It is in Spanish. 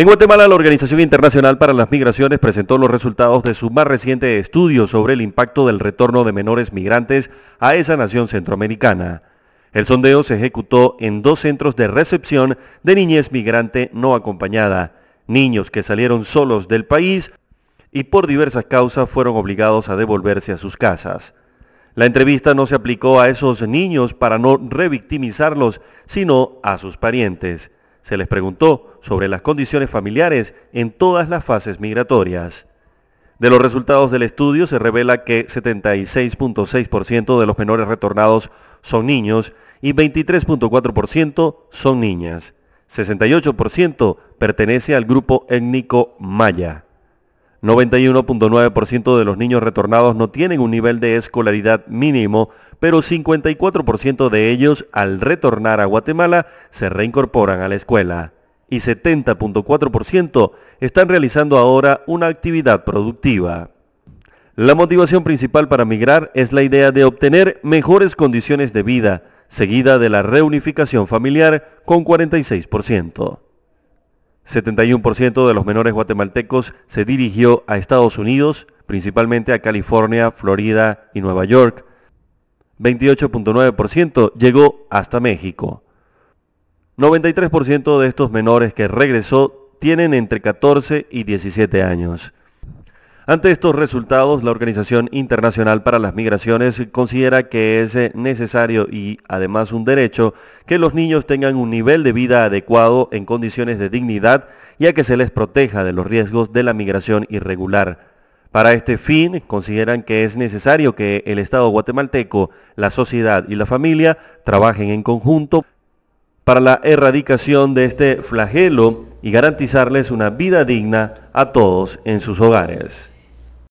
En Guatemala, la Organización Internacional para las Migraciones presentó los resultados de su más reciente estudio sobre el impacto del retorno de menores migrantes a esa nación centroamericana. El sondeo se ejecutó en dos centros de recepción de niñez migrante no acompañada, niños que salieron solos del país y por diversas causas fueron obligados a devolverse a sus casas. La entrevista no se aplicó a esos niños para no revictimizarlos, sino a sus parientes se les preguntó sobre las condiciones familiares en todas las fases migratorias. De los resultados del estudio se revela que 76.6% de los menores retornados son niños y 23.4% son niñas. 68% pertenece al grupo étnico maya. 91.9% de los niños retornados no tienen un nivel de escolaridad mínimo pero 54% de ellos al retornar a Guatemala se reincorporan a la escuela y 70.4% están realizando ahora una actividad productiva. La motivación principal para migrar es la idea de obtener mejores condiciones de vida, seguida de la reunificación familiar con 46%. 71% de los menores guatemaltecos se dirigió a Estados Unidos, principalmente a California, Florida y Nueva York, 28.9% llegó hasta México. 93% de estos menores que regresó tienen entre 14 y 17 años. Ante estos resultados, la Organización Internacional para las Migraciones considera que es necesario y además un derecho que los niños tengan un nivel de vida adecuado en condiciones de dignidad, y a que se les proteja de los riesgos de la migración irregular. Para este fin, consideran que es necesario que el Estado guatemalteco, la sociedad y la familia trabajen en conjunto para la erradicación de este flagelo y garantizarles una vida digna a todos en sus hogares.